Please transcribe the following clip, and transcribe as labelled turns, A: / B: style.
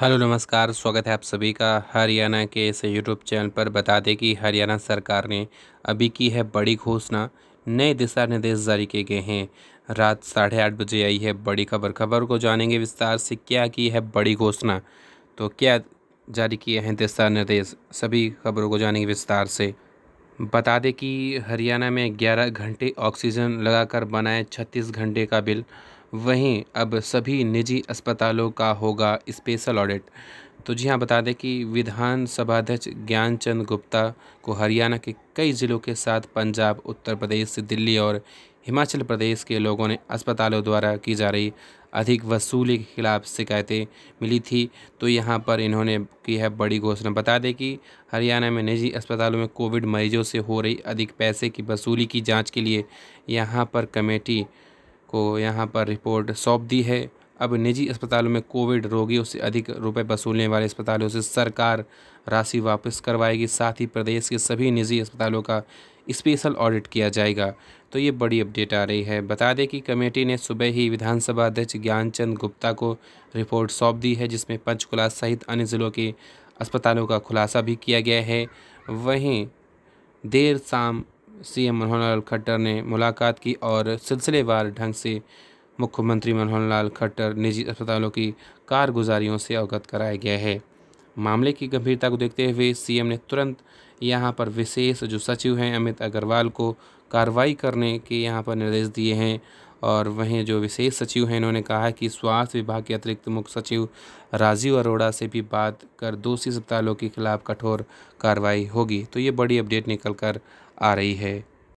A: hello नमस्कार स्वागत है आप सभी का हरियाणा के इस यूट्यूब चैनल पर बता दें कि हरियाणा सरकार ने अभी की है बड़ी घोषणा नए दिशा निर्देश जारी किए गए हैं रात साढ़े आठ बजे आई है बड़ी खबर खबर को जानेंगे विस्तार से क्या की है बड़ी घोषणा तो क्या जारी किए हैं दिशा निर्देश सभी खबरों को जानेंगे विस्तार से बता दें कि हरियाणा में ग्यारह घंटे ऑक्सीजन लगाकर बनाए छत्तीस घंटे का बिल वहीं अब सभी निजी अस्पतालों का होगा स्पेशल ऑडिट तो जी हाँ बता दें कि विधानसभा अध्यक्ष ज्ञानचंद गुप्ता को हरियाणा के कई ज़िलों के साथ पंजाब उत्तर प्रदेश दिल्ली और हिमाचल प्रदेश के लोगों ने अस्पतालों द्वारा की जा रही अधिक वसूली के खिलाफ शिकायतें मिली थी तो यहाँ पर इन्होंने की है बड़ी घोषणा बता दें कि हरियाणा में निजी अस्पतालों में कोविड मरीजों से हो रही अधिक पैसे की वसूली की जाँच के लिए यहाँ पर कमेटी को यहाँ पर रिपोर्ट सौंप दी है अब निजी अस्पतालों में कोविड रोगियों से अधिक रुपए वसूलने वाले अस्पतालों से सरकार राशि वापस करवाएगी साथ ही प्रदेश के सभी निजी अस्पतालों का स्पेशल ऑडिट किया जाएगा तो ये बड़ी अपडेट आ रही है बता दें कि कमेटी ने सुबह ही विधानसभा अध्यक्ष ज्ञानचंद गुप्ता को रिपोर्ट सौंप दी है जिसमें पंचकुला सहित अन्य ज़िलों के अस्पतालों का खुलासा भी किया गया है वहीं देर शाम सीएम मनोहर लाल खट्टर ने मुलाकात की और सिलसिलेवार ढंग से मुख्यमंत्री मनोहर लाल खट्टर निजी अस्पतालों की कारगुजारियों से अवगत कराया गया है मामले की गंभीरता को देखते हुए सीएम ने तुरंत यहाँ पर विशेष जो सचिव हैं अमित अग्रवाल को कार्रवाई करने के यहाँ पर निर्देश दिए हैं और वहीं जो विशेष सचिव हैं इन्होंने कहा कि स्वास्थ्य विभाग के अतिरिक्त मुख्य सचिव राजीव अरोड़ा से भी बात कर दोषी अस्पतालों के खिलाफ कठोर कार्रवाई होगी तो ये बड़ी अपडेट निकल कर आ रही है